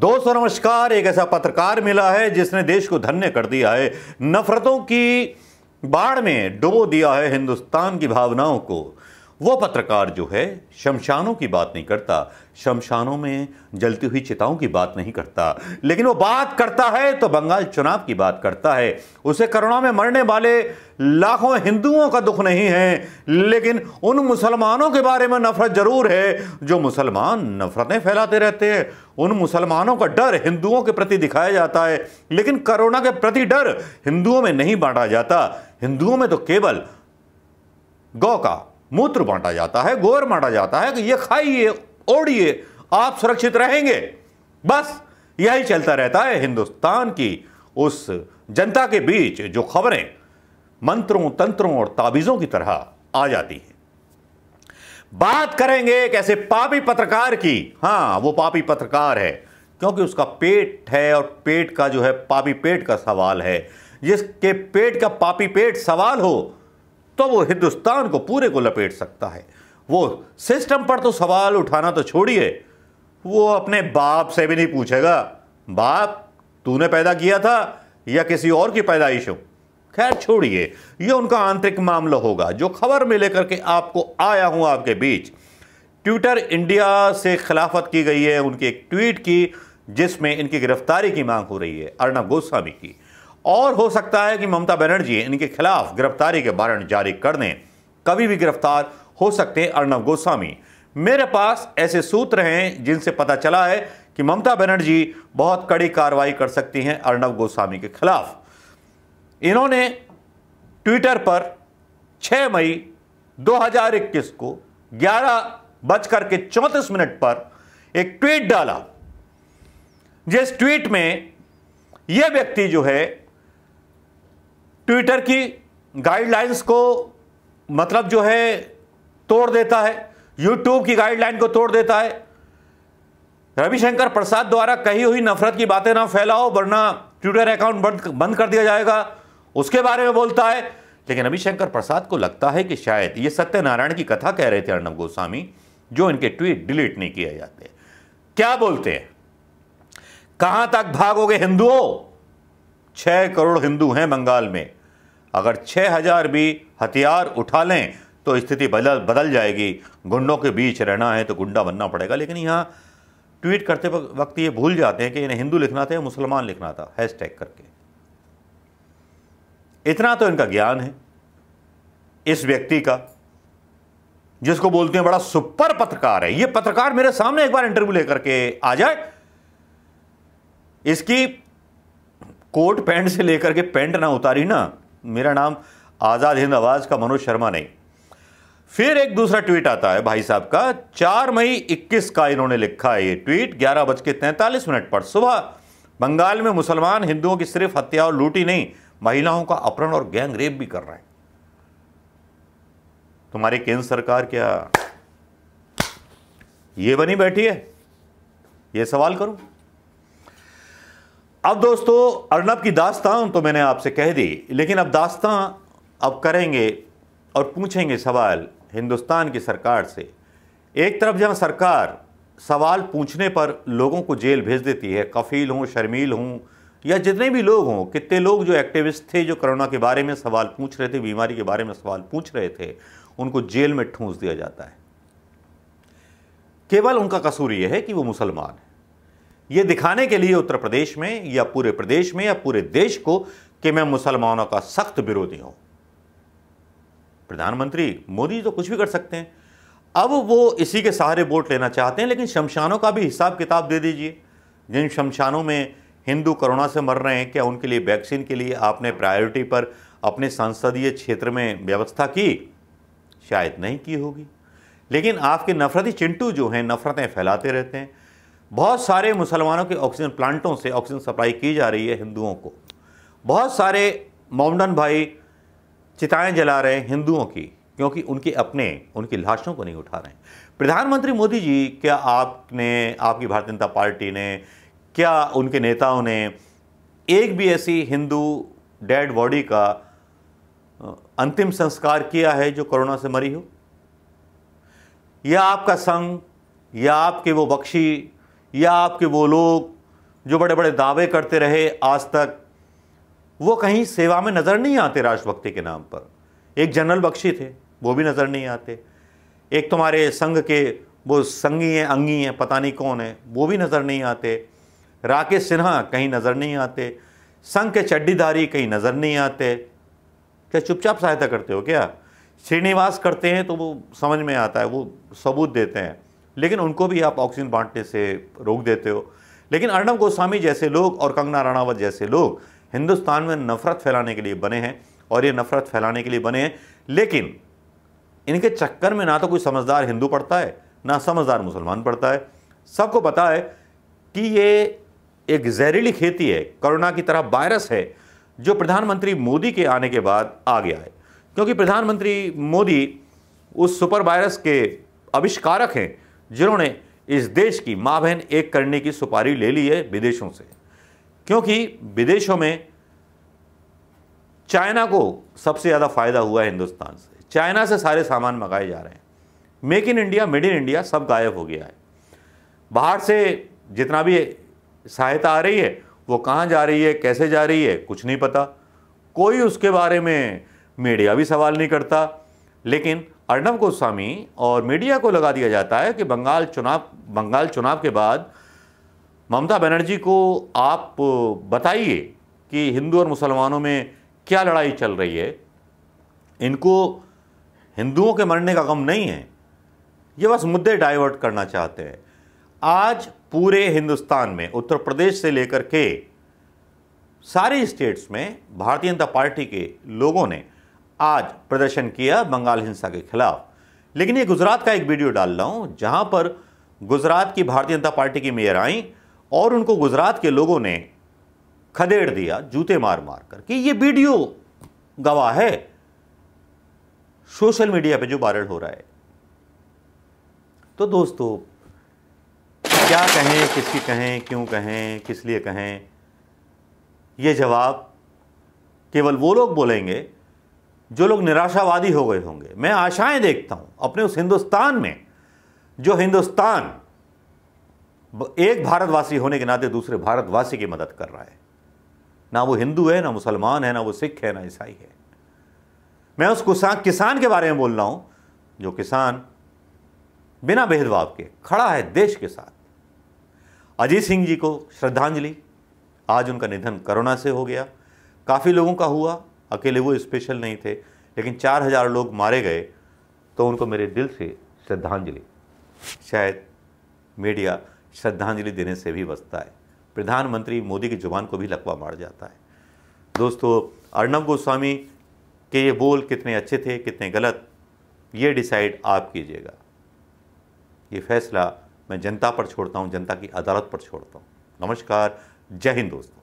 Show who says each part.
Speaker 1: दोस्तों नमस्कार एक ऐसा पत्रकार मिला है जिसने देश को धन्य कर दिया है नफरतों की बाढ़ में डुबो दिया है हिंदुस्तान की भावनाओं को वो पत्रकार जो है शमशानों की बात नहीं करता शमशानों में जलती हुई चिताओं की बात नहीं करता लेकिन वो बात करता है तो बंगाल चुनाव की बात करता है उसे करोना में मरने वाले लाखों हिंदुओं का दुख नहीं है लेकिन उन मुसलमानों के बारे में नफरत ज़रूर है जो मुसलमान नफरतें फैलाते रहते हैं उन मुसलमानों का डर हिंदुओं के प्रति दिखाया जाता है लेकिन करोना के प्रति डर हिंदुओं में नहीं बांटा जाता हिंदुओं में तो केवल गौ का मूत्र बांटा जाता है गोबर बांटा जाता है कि ये खाइए ओढ़िए आप सुरक्षित रहेंगे बस यही चलता रहता है हिंदुस्तान की उस जनता के बीच जो खबरें मंत्रों तंत्रों और ताबीजों की तरह आ जाती हैं बात करेंगे एक ऐसे पापी पत्रकार की हाँ वो पापी पत्रकार है क्योंकि उसका पेट है और पेट का जो है पापी पेट का सवाल है जिसके पेट का पापी पेट सवाल हो तो वो हिंदुस्तान को पूरे को लपेट सकता है वो सिस्टम पर तो सवाल उठाना तो छोड़िए वो अपने बाप से भी नहीं पूछेगा बाप तूने पैदा किया था या किसी और की पैदाइश हो खैर छोड़िए ये उनका आंतरिक मामला होगा जो खबर में लेकर के आपको आया हूं आपके बीच ट्विटर इंडिया से खिलाफत की गई है उनकी एक ट्वीट की जिसमें इनकी गिरफ्तारी की मांग हो रही है अर्णब गोस्वामी की और हो सकता है कि ममता बनर्जी इनके खिलाफ गिरफ्तारी के वारंट जारी कर दें कभी भी गिरफ्तार हो सकते हैं अर्णव गोस्वामी मेरे पास ऐसे सूत्र हैं जिनसे पता चला है कि ममता बनर्जी बहुत कड़ी कार्रवाई कर सकती हैं अर्णव गोस्वामी के खिलाफ इन्होंने ट्विटर पर 6 मई 2021 को ग्यारह बजकर के चौंतीस मिनट पर एक ट्वीट डाला जिस ट्वीट में यह व्यक्ति जो है ट्विटर की गाइडलाइंस को मतलब जो है तोड़ देता है यूट्यूब की गाइडलाइन को तोड़ देता है रविशंकर प्रसाद द्वारा कही हुई नफरत की बातें ना फैलाओ वरना ट्विटर अकाउंट बंद बंद कर दिया जाएगा उसके बारे में बोलता है लेकिन रविशंकर प्रसाद को लगता है कि शायद ये सत्यनारायण की कथा कह रहे थे अर्णब गोस्वामी जो इनके ट्वीट डिलीट नहीं किए जाते क्या बोलते हैं कहां तक भागोगे हिंदुओं छह करोड़ हिंदू हैं बंगाल में अगर 6000 भी हथियार उठा लें तो स्थिति बदल बदल जाएगी गुंडों के बीच रहना है तो गुंडा बनना पड़ेगा लेकिन यहाँ ट्वीट करते वक्त ये भूल जाते हैं कि इन्हें हिंदू लिखना था या मुसलमान लिखना था हैश टैग करके इतना तो इनका ज्ञान है इस व्यक्ति का जिसको बोलते हैं बड़ा सुपर पत्रकार है ये पत्रकार मेरे सामने एक बार इंटरव्यू लेकर के आ जाए इसकी कोट पैंट से लेकर के पैंट ना उतारी ना मेरा नाम आज़ाद हिंद आवाज़ का मनोज शर्मा नहीं फिर एक दूसरा ट्वीट आता है भाई साहब का चार मई इक्कीस का इन्होंने लिखा है ये ट्वीट ग्यारह बज के तैंतालीस मिनट पर सुबह बंगाल में मुसलमान हिंदुओं की सिर्फ हत्या और लूटी नहीं महिलाओं का अपहरण और गैंग रेप भी कर रहे हैं तुम्हारी केंद्र सरकार क्या ये बनी बैठी है ये सवाल करूं अब दोस्तों अर्नब की दास्तान तो मैंने आपसे कह दी लेकिन अब दास्तान अब करेंगे और पूछेंगे सवाल हिंदुस्तान की सरकार से एक तरफ जहां सरकार सवाल पूछने पर लोगों को जेल भेज देती है कफील हों शर्मील हों या जितने भी लोग हों कितने लोग जो एक्टिविस्ट थे जो कोरोना के बारे में सवाल पूछ रहे थे बीमारी के बारे में सवाल पूछ रहे थे उनको जेल में ठूंस दिया जाता है केवल उनका कसूर यह है कि वो मुसलमान है ये दिखाने के लिए उत्तर प्रदेश में या पूरे प्रदेश में या पूरे देश को कि मैं मुसलमानों का सख्त विरोधी हूं प्रधानमंत्री मोदी तो कुछ भी कर सकते हैं अब वो इसी के सहारे वोट लेना चाहते हैं लेकिन शमशानों का भी हिसाब किताब दे दीजिए जिन शमशानों में हिंदू कोरोना से मर रहे हैं क्या उनके लिए वैक्सीन के लिए आपने प्रायोरिटी पर अपने संसदीय क्षेत्र में व्यवस्था की शायद नहीं की होगी लेकिन आपके नफरती चिंटू जो हैं नफरतें फैलाते रहते हैं बहुत सारे मुसलमानों के ऑक्सीजन प्लांटों से ऑक्सीजन सप्लाई की जा रही है हिंदुओं को बहुत सारे मोमडन भाई चिताएं जला रहे हैं हिंदुओं की क्योंकि उनके अपने उनकी लाशों को नहीं उठा रहे हैं प्रधानमंत्री मोदी जी क्या आपने आपकी भारतीय जनता पार्टी ने क्या उनके नेताओं ने एक भी ऐसी हिंदू डेड बॉडी का अंतिम संस्कार किया है जो कोरोना से मरी हो या आपका संघ या आपके वो बख्शी या आपके वो लोग जो बड़े बड़े दावे करते रहे आज तक वो कहीं सेवा में नज़र नहीं आते राष्ट्रभक्ति के नाम पर एक जनरल बख्शी थे वो भी नज़र नहीं आते एक तुम्हारे संघ के वो संगी हैं अंगी हैं पता नहीं कौन है वो भी नज़र नहीं आते राकेश सिन्हा कहीं नज़र नहीं आते संघ के चड्डीधारी कहीं नज़र नहीं आते क्या चुपचाप सहायता करते हो क्या श्रीनिवास करते हैं तो वो समझ में आता है वो सबूत देते हैं लेकिन उनको भी आप ऑक्सीजन बांटने से रोक देते हो लेकिन अर्णब गोस्वामी जैसे लोग और कंगना राणावत जैसे लोग हिंदुस्तान में नफरत फैलाने के लिए बने हैं और ये नफरत फैलाने के लिए बने हैं लेकिन इनके चक्कर में ना तो कोई समझदार हिंदू पड़ता है ना समझदार मुसलमान पड़ता है सबको पता है कि ये एक जहरीली खेती है कोरोना की तरह वायरस है जो प्रधानमंत्री मोदी के आने के बाद आ गया है क्योंकि प्रधानमंत्री मोदी उस सुपर वायरस के आविष्कारक हैं जिन्होंने इस देश की माँ बहन एक करने की सुपारी ले ली है विदेशों से क्योंकि विदेशों में चाइना को सबसे ज़्यादा फ़ायदा हुआ है हिंदुस्तान से चाइना से सारे सामान मंगाए जा रहे हैं make in India made in India सब गायब हो गया है बाहर से जितना भी सहायता आ रही है वो कहाँ जा रही है कैसे जा रही है कुछ नहीं पता कोई उसके बारे में मीडिया भी सवाल नहीं करता लेकिन अर्णब गोस्वामी और मीडिया को लगा दिया जाता है कि बंगाल चुनाव बंगाल चुनाव के बाद ममता बनर्जी को आप बताइए कि हिंदू और मुसलमानों में क्या लड़ाई चल रही है इनको हिंदुओं के मरने का गम नहीं है ये बस मुद्दे डाइवर्ट करना चाहते हैं आज पूरे हिंदुस्तान में उत्तर प्रदेश से लेकर के सारे स्टेट्स में भारतीय जनता पार्टी के लोगों ने आज प्रदर्शन किया बंगाल हिंसा के खिलाफ लेकिन ये गुजरात का एक वीडियो डाल रहा हूँ जहाँ पर गुजरात की भारतीय जनता पार्टी की मेयर आई और उनको गुजरात के लोगों ने खदेड़ दिया जूते मार मार कर कि ये वीडियो गवाह है सोशल मीडिया पे जो वायरल हो रहा है तो दोस्तों क्या कहें किसकी कहें क्यों कहें किस लिए कहें ये जवाब केवल वो लोग बोलेंगे जो लोग निराशावादी हो गए होंगे मैं आशाएं देखता हूं अपने उस हिंदुस्तान में जो हिंदुस्तान एक भारतवासी होने के नाते दूसरे भारतवासी की मदद कर रहा है ना वो हिंदू है ना मुसलमान है ना वो सिख है ना ईसाई है मैं उस किसान किसान के बारे में बोल रहा हूं जो किसान बिना भेदभाव के खड़ा है देश के साथ अजीत सिंह जी को श्रद्धांजलि आज उनका निधन कोरोना से हो गया काफ़ी लोगों का हुआ अकेले वो स्पेशल नहीं थे लेकिन चार हज़ार लोग मारे गए तो उनको मेरे दिल से श्रद्धांजलि शायद मीडिया श्रद्धांजलि देने से भी बचता है प्रधानमंत्री मोदी की जुबान को भी लकवा मार जाता है दोस्तों अर्णब गोस्वामी के ये बोल कितने अच्छे थे कितने गलत ये डिसाइड आप कीजिएगा ये फैसला मैं जनता पर छोड़ता हूँ जनता की अदालत पर छोड़ता हूँ नमस्कार जय हिंद दोस्तों